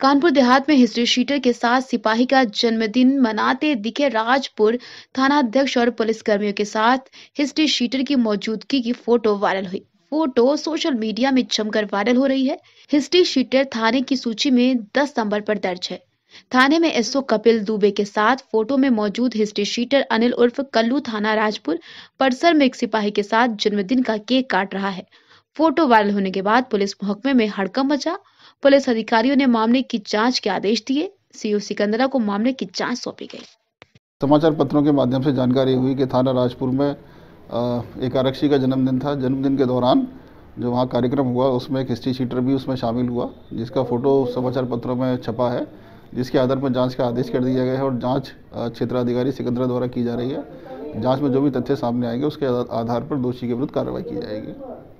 कानपुर देहात में history sheeter के साथ सिपाही का जन्मदिन मनाते दिखे राजपुर थाना अध्यक्ष और पुलिसकर्मियों के साथ हिस्ट्री शीटर की मौजूदगी की फोटो वायरल हुई फोटो सोशल मीडिया में जमकर वायरल हो रही है हिस्ट्री शीटर थाने की सूची में दस नंबर पर दर्ज है थाने में एसओ कपिल दुबे के साथ फोटो में मौजूद हिस्ट्री शीटर अनिल उर्फ कल्लू थाना राजपुर परसर में एक सिपाही के साथ जन्मदिन का केक काट रहा है फोटो वायरल होने के बाद पुलिस महकमे में हड़कम मचा पुलिस अधिकारियों ने मामले की जांच के आदेश दिए सीओ सिकंदरा को मामले की जांच सौंपी गई समाचार पत्रों के माध्यम से जानकारी हुई कि थाना राजपुर में एक आरक्षी का जन्मदिन था जन्मदिन के दौरान जो वहाँ कार्यक्रम हुआ उसमें एक हिस्ट्री शीटर भी उसमें शामिल हुआ जिसका फ़ोटो समाचार पत्रों में छपा है जिसके आधार पर जांच का आदेश कर दिया गया है और जांच क्षेत्राधिकारी सिकंदरा द्वारा की जा रही है जांच में जो भी तथ्य सामने आएंगे उसके आधार पर दोषी के विरुद्ध कार्रवाई की जाएगी